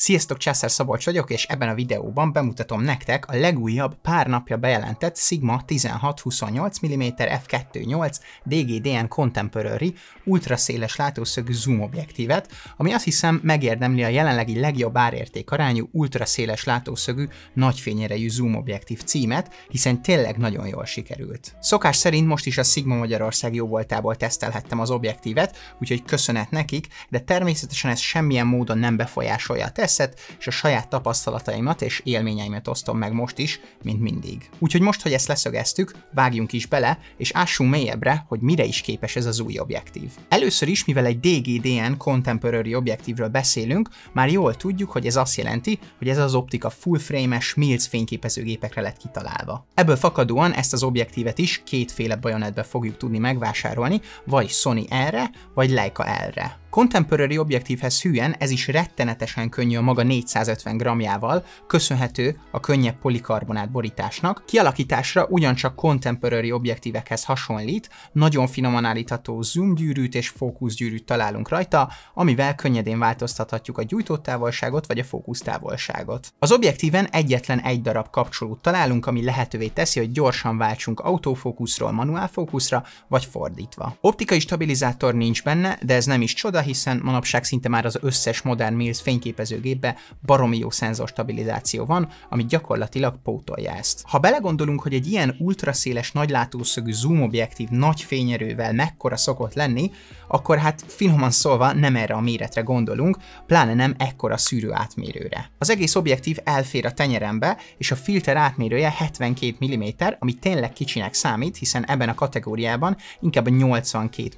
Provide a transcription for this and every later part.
Sziasztok, Császár Szabolcs vagyok, és ebben a videóban bemutatom nektek a legújabb pár napja bejelentett Sigma 16-28 mm f2.8 DGDN Contemporary ultraszéles látószögű zoom objektívet, ami azt hiszem megérdemli a jelenlegi legjobb árérték arányú ultraszéles látószögű nagyfényerejű zoom objektív címet, hiszen tényleg nagyon jól sikerült. Szokás szerint most is a Sigma Magyarország voltából tesztelhettem az objektívet, úgyhogy köszönet nekik, de természetesen ez semmilyen módon nem befolyásolja a teszt, podcastet, és a saját tapasztalataimat és élményeimet osztom meg most is, mint mindig. Úgyhogy most, hogy ezt leszögeztük, vágjunk is bele, és ássunk mélyebbre, hogy mire is képes ez az új objektív. Először is, mivel egy DGDN Contemporary objektívről beszélünk, már jól tudjuk, hogy ez azt jelenti, hogy ez az optika full frame-es MILS fényképezőgépekre lett kitalálva. Ebből fakadóan ezt az objektívet is kétféle bajonetbe fogjuk tudni megvásárolni, vagy Sony erre, vagy Leica erre. Contemporary objektívhez hűen ez is rettenetesen könnyű a maga 450 grammjával, köszönhető a könnyebb polikarbonát borításnak. Kialakításra ugyancsak contemporary objektívekhez hasonlít, nagyon finoman állítható zoom gyűrűt és fókusz gyűrűt találunk rajta, amivel könnyedén változtathatjuk a gyújtótávolságot vagy a fókusztávolságot. Az objektíven egyetlen egy darab kapcsolót találunk, ami lehetővé teszi, hogy gyorsan váltsunk autofókuszról manuálfókuszra, vagy fordítva. Optikai stabilizátor nincs benne, de ez nem is csoda, példa, hiszen manapság szinte már az összes modern Mills fényképezőgépbe baromi jó szenzor stabilizáció van, ami gyakorlatilag pótolja ezt. Ha belegondolunk, hogy egy ilyen ultraszéles nagylátószögű zoom objektív nagy fényerővel mekkora szokott lenni, akkor hát finoman szólva nem erre a méretre gondolunk, pláne nem ekkora szűrő átmérőre. Az egész objektív elfér a tenyerembe, és a filter átmérője 72 mm, ami tényleg kicsinek számít, hiszen ebben a kategóriában inkább a 82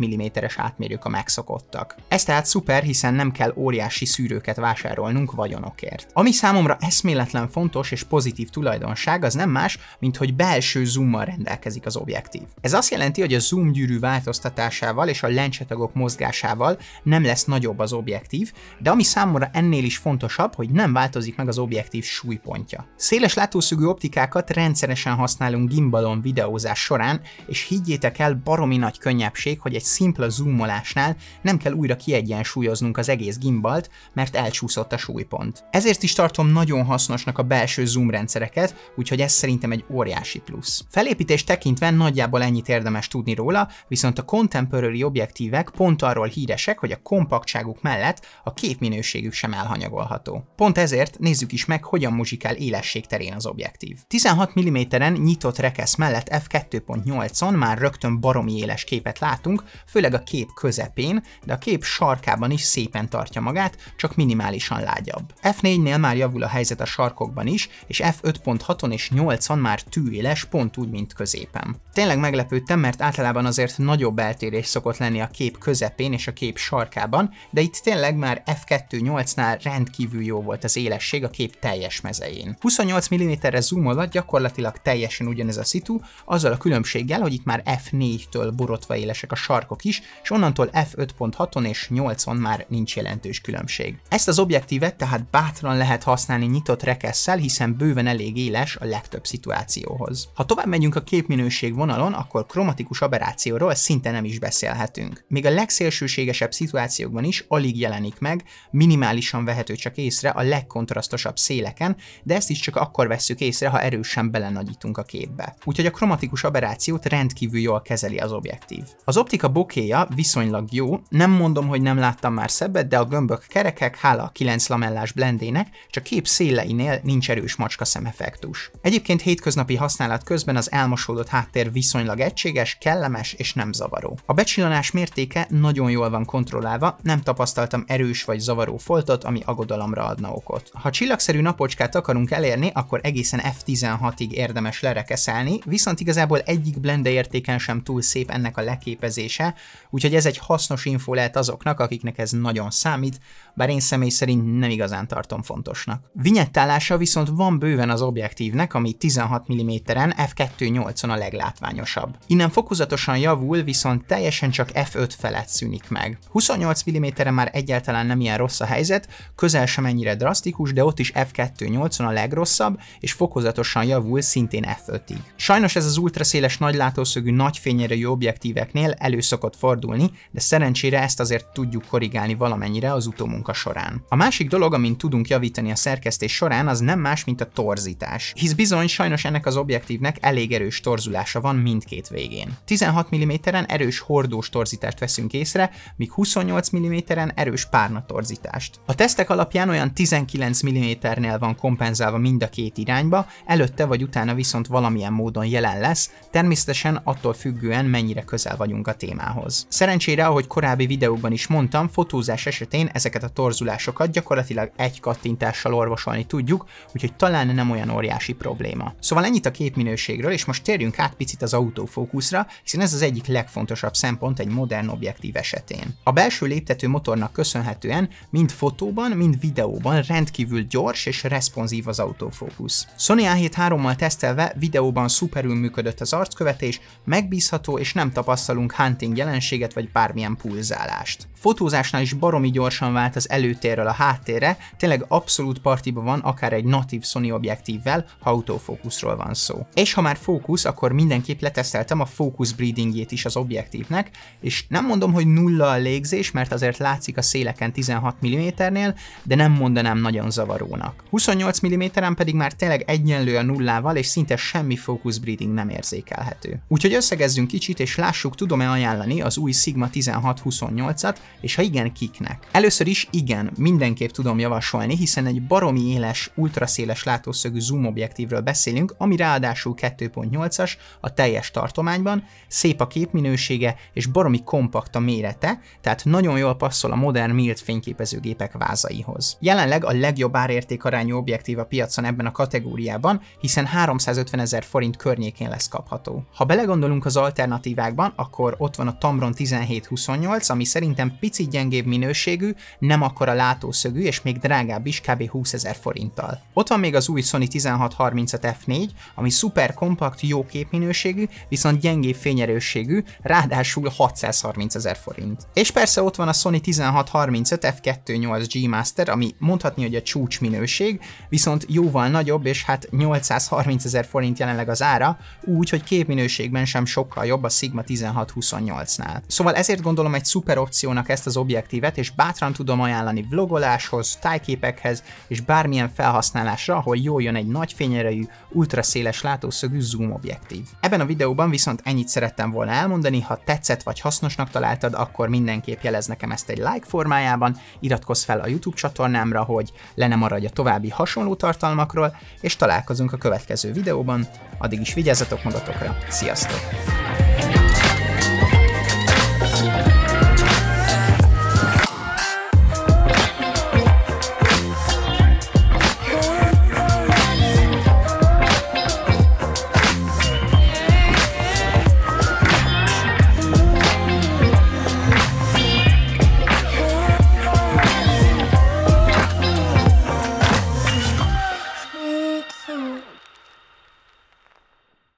mm-es átmérők a megszokottak. Ez tehát szuper, hiszen nem kell óriási szűrőket vásárolnunk vagyonokért. Ami számomra eszméletlen fontos és pozitív tulajdonság az nem más, mint hogy belső zoommal rendelkezik az objektív. Ez azt jelenti, hogy a zoom gyűrű változtatásával és a lencsetagok mozgásával nem lesz nagyobb az objektív, de ami számomra ennél is fontosabb, hogy nem változik meg az objektív súlypontja. Széles látószögű optikákat rendszeresen használunk gimbalon videózás során, és higgyétek el, baromi nagy könnyebbség, hogy egy szimpla zoomolásnál nem kell újra kiegyensúlyoznunk az egész gimbalt, mert elcsúszott a súlypont. Ezért is tartom nagyon hasznosnak a belső zoom rendszereket, úgyhogy ez szerintem egy óriási plusz. Felépítés tekintve nagyjából ennyit érdemes tudni róla, viszont a contemporary objektívek pont arról híresek, hogy a kompaktságuk mellett a képminőségük sem elhanyagolható. Pont ezért nézzük is meg, hogyan muzsikál élesség terén az objektív. 16 mm-en nyitott rekesz mellett f2.8-on már rögtön baromi éles képet látunk, főleg a kép közepén, de a kép sarkában is szépen tartja magát, csak minimálisan lágyabb. F4-nél már javul a helyzet a sarkokban is, és F5.6-on és 8-on már tűéles, pont úgy, mint középen. Tényleg meglepődtem, mert általában azért nagyobb eltérés szokott lenni a kép közepén és a kép sarkában, de itt tényleg már F2.8-nál rendkívül jó volt az élesség a kép teljes mezején. 28 mm-re zoomolva gyakorlatilag teljesen ugyanez a szitu, azzal a különbséggel, hogy itt már F4-től borotva élesek a sarkok is, és onnantól F5.6-on és és 80 már nincs jelentős különbség. Ezt az objektívet tehát bátran lehet használni nyitott rekesszel, hiszen bőven elég éles a legtöbb szituációhoz. Ha tovább megyünk a képminőség vonalon, akkor kromatikus aberrációról szinte nem is beszélhetünk. Még a legszélsőségesebb szituációkban is alig jelenik meg, minimálisan vehető csak észre a legkontrasztosabb széleken, de ezt is csak akkor vesszük észre, ha erősen belenagyítunk a képbe. Úgyhogy a kromatikus aberrációt rendkívül jól kezeli az objektív. Az optika bokéja viszonylag jó, nem mondom, hogy nem láttam már szebbet, de a gömbök kerekek, hála a 9 lamellás blendének, csak kép széleinél nincs erős macska szemeffektus. Egyébként hétköznapi használat közben az elmosódott háttér viszonylag egységes, kellemes és nem zavaró. A becsillanás mértéke nagyon jól van kontrollálva, nem tapasztaltam erős vagy zavaró foltot, ami aggodalomra adna okot. Ha csillagszerű napocskát akarunk elérni, akkor egészen F16-ig érdemes lerekeszelni, viszont igazából egyik blende értéken sem túl szép ennek a leképezése, úgyhogy ez egy hasznos info lehet azok azoknak, akiknek ez nagyon számít, bár én személy szerint nem igazán tartom fontosnak. Vinyettálása viszont van bőven az objektívnek, ami 16 mm-en f2.8-on a leglátványosabb. Innen fokozatosan javul, viszont teljesen csak f5 felett szűnik meg. 28 mm-re már egyáltalán nem ilyen rossz a helyzet, közel sem ennyire drasztikus, de ott is f2.8-on a legrosszabb, és fokozatosan javul szintén f5-ig. Sajnos ez az ultraszéles nagy látószögű nagy fényerejű objektíveknél elő szokott fordulni, de szerencsére ezt azért tudjuk korrigálni valamennyire az utómunka során. A másik dolog, amin tudunk javítani a szerkesztés során, az nem más, mint a torzítás. Hisz bizony sajnos ennek az objektívnek elég erős torzulása van mindkét végén. 16 mm-en erős hordós torzítást veszünk észre, míg 28 mm-en erős párna torzítást. A tesztek alapján olyan 19 mm-nél van kompenzálva mind a két irányba, előtte vagy utána viszont valamilyen módon jelen lesz, természetesen attól függően mennyire közel vagyunk a témához. Szerencsére, ahogy korábbi videóban korábban is mondtam, fotózás esetén ezeket a torzulásokat gyakorlatilag egy kattintással orvosolni tudjuk, úgyhogy talán nem olyan óriási probléma. Szóval ennyit a képminőségről, és most térjünk át picit az autofókuszra, hiszen ez az egyik legfontosabb szempont egy modern objektív esetén. A belső léptető motornak köszönhetően mind fotóban, mind videóban rendkívül gyors és responsív az autofókusz. Sony A7 mal tesztelve videóban szuperül működött az arckövetés, megbízható és nem tapasztalunk hunting jelenséget vagy bármilyen pulzálást. left. Fotózásnál is baromi gyorsan vált az előtérről a háttérre, tényleg abszolút partiba van akár egy natív Sony objektívvel, ha autofókuszról van szó. És ha már fókusz, akkor mindenképp leteszteltem a fókusz breedingjét is az objektívnek, és nem mondom, hogy nulla a légzés, mert azért látszik a széleken 16 mm-nél, de nem mondanám nagyon zavarónak. 28 mm-en pedig már tényleg egyenlő a nullával, és szinte semmi fókusz breeding nem érzékelhető. Úgyhogy összegezzünk kicsit, és lássuk, tudom-e ajánlani az új Sigma 1628-at, és ha igen, kiknek. Először is igen, mindenképp tudom javasolni, hiszen egy baromi éles, ultraszéles látószögű zoom objektívről beszélünk, ami ráadásul 2.8-as a teljes tartományban, szép a képminősége és baromi kompakt a mérete, tehát nagyon jól passzol a modern mild fényképezőgépek vázaihoz. Jelenleg a legjobb árértékarányú objektív a piacon ebben a kategóriában, hiszen 350 ezer forint környékén lesz kapható. Ha belegondolunk az alternatívákban, akkor ott van a Tamron 1728, ami szerintem picit gyengébb minőségű, nem akkora látószögű és még drágább is kb. 20 ezer forinttal. Ott van még az új Sony 1635 F4, ami szuper kompakt, jó képminőségű, viszont gyengébb fényerősségű, ráadásul 630 ezer forint. És persze ott van a Sony 1635 F28 G Master, ami mondhatni, hogy a csúcs minőség, viszont jóval nagyobb, és hát 830 ezer forint jelenleg az ára, úgy, hogy képminőségben sem sokkal jobb a Sigma 1628-nál. Szóval ezért gondolom egy szuper opciónak ezt az objektívet, és bátran tudom ajánlani vlogoláshoz, tájképekhez és bármilyen felhasználásra, ahol jól jön egy nagy fényerejű, ultraszéles látószögű zoom objektív. Ebben a videóban viszont ennyit szerettem volna elmondani, ha tetszett vagy hasznosnak találtad, akkor mindenképp jelez nekem ezt egy like formájában, iratkozz fel a YouTube csatornámra, hogy le ne maradj a további hasonló tartalmakról, és találkozunk a következő videóban, addig is vigyázzatok magatokra, sziasztok!